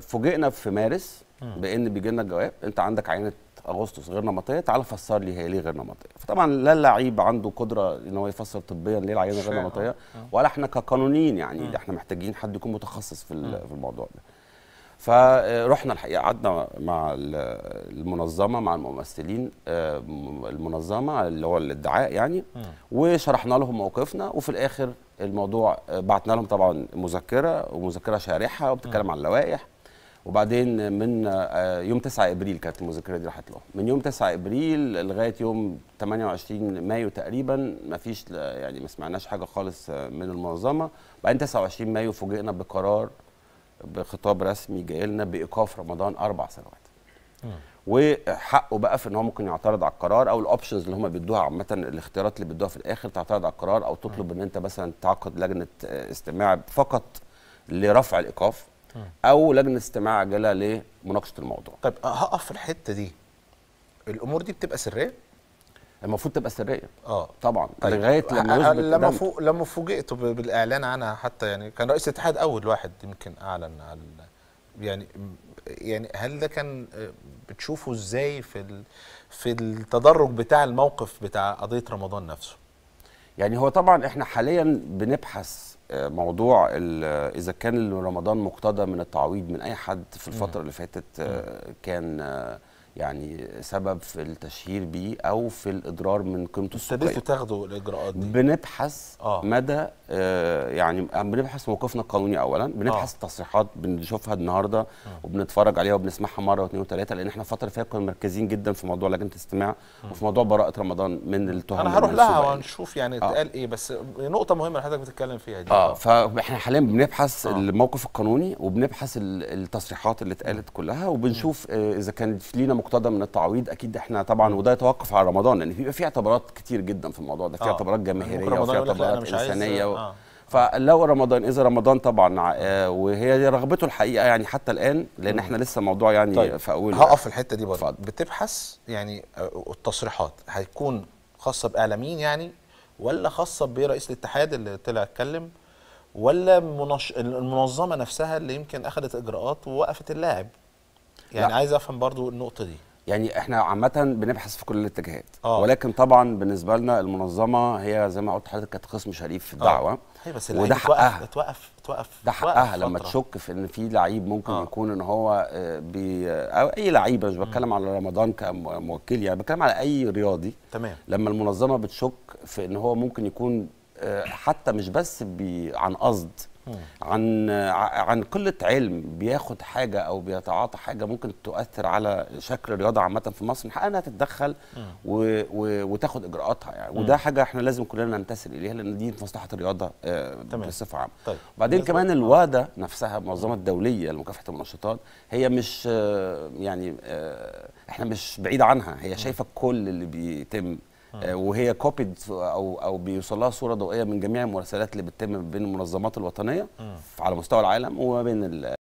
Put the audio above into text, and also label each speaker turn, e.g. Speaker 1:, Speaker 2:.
Speaker 1: فوجئنا في مارس بان بيجي لنا الجواب انت عندك عينه اغسطس غير نمطيه تعال فسر لي هي ليه غير نمطيه فطبعا لا اللعيب عنده قدره ان هو يفسر طبيا ليه العينه غير نمطيه آه، آه. ولا احنا كقانونيين يعني احنا محتاجين حد يكون متخصص في في الموضوع ده فرحنا الحقيقه قعدنا مع المنظمه مع الممثلين آه، المنظمه اللي هو الادعاء يعني وشرحنا لهم موقفنا وفي الاخر الموضوع بعتنا لهم طبعا مذكره ومذكره شارحه وبتتكلم عن اللوائح وبعدين من آه، يوم 9 ابريل كانت المذكره دي راحت لهم من يوم 9 ابريل لغايه يوم 28 مايو تقريبا ما فيش آه، يعني ما سمعناش حاجه خالص آه، من المنظمه بعدين 29 مايو فوجئنا بقرار بخطاب رسمي جاي لنا بايقاف رمضان اربع سنوات وحقه بقى في ان هو ممكن يعترض على القرار او الاوبشنز اللي هم بيدوها عامه الاختيارات اللي بيدوها في الاخر تعترض على القرار او تطلب ان انت مثلا تعقد لجنه استماع فقط لرفع الايقاف او لجنه استماع عاجله لمناقشه الموضوع طيب أه، هقف في الحته دي الامور دي بتبقى سريه المفروض تبقى سريه اه طبعا طيب. لغايه لما لما فوق
Speaker 2: لما فوجئت بالاعلان عنها حتى يعني كان رئيس الاتحاد اول واحد يمكن اعلن عن يعني يعني هل ده كان آه، بتشوفه ازاي في في التدرج بتاع الموقف بتاع قضيه رمضان نفسه
Speaker 1: يعني هو طبعا احنا حاليا بنبحث آه، موضوع اذا كان رمضان مقتضى من التعويض من اي حد في الفتره اللي فاتت آه، كان آه، يعني سبب في التشهير بيه او في الاضرار من قيمته السوقيه ابتديتوا تاخدوا
Speaker 2: الاجراءات دي بنبحث آه. مدى
Speaker 1: آه يعني بنبحث موقفنا القانوني اولا بنبحث آه. التصريحات بنشوفها النهارده آه. وبنتفرج عليها وبنسمعها مره واثنين وثلاثه لان احنا الفتره اللي فاتت كنا مركزين جدا في موضوع لجنه الاستماع آه. وفي موضوع براءه رمضان من التهم انا هروح لها
Speaker 2: وهنشوف يعني آه. اتقال ايه بس نقطه مهمه حضرتك بتتكلم فيها دي اه, آه.
Speaker 1: فاحنا حاليا بنبحث آه. الموقف القانوني وبنبحث التصريحات اللي اتقالت آه. كلها وبنشوف آه، اذا كان لينا مقتضى من التعويض اكيد احنا طبعا وده يتوقف على رمضان لان بيبقى يعني في اعتبارات كتير جدا في الموضوع ده في آه. اعتبارات يعني جماهيريه وفي اعتبارات انسانيه و... آه. فلو رمضان اذا رمضان طبعا وهي رغبته الحقيقه يعني حتى الان لان احنا لسه الموضوع يعني طيب. في اول هقف في الحته دي برضه
Speaker 2: بتبحث يعني آه، التصريحات هتكون خاصه باعلاميين يعني ولا خاصه برئيس الاتحاد اللي طلع اتكلم ولا المنظمه نفسها اللي يمكن اخذت اجراءات ووقفت اللاعب يعني لا. عايز افهم برضو النقطه دي
Speaker 1: يعني احنا عامه بنبحث في كل الاتجاهات آه. ولكن طبعا بالنسبه لنا المنظمه هي زي ما قلت لحضرتك كانت قسم شريف في آه. الدعوه آه. بس وده حقها
Speaker 2: توقف توقف ده حقها لما
Speaker 1: تشك في ان في لعيب ممكن آه. يكون ان هو آه، بي او اي لعيب مش بتكلم على رمضان كموكل يعني بتكلم على اي رياضي تمام لما المنظمه بتشك في ان هو ممكن يكون آه، حتى مش بس بي عن قصد عن عن قله علم بياخد حاجه او بيتعاطى حاجه ممكن تؤثر على شكل الرياضه عامه في مصر من حقها انها تتدخل و و وتاخد اجراءاتها يعني وده حاجه احنا لازم كلنا ننتسب اليها لان دي في مصلحه الرياضه آه، بصفه عامه طيب. وبعدين كمان آه. الوادة نفسها المنظمه الدوليه لمكافحه المنشطات هي مش آه، يعني احنا مش بعيد عنها هي شايفه كل اللي بيتم آه، وهي كوبيد او او بيوصل لها صوره ضوئيه من جميع المراسلات اللي بتتم بين المنظمات الوطنيه آه. على مستوى العالم وما بين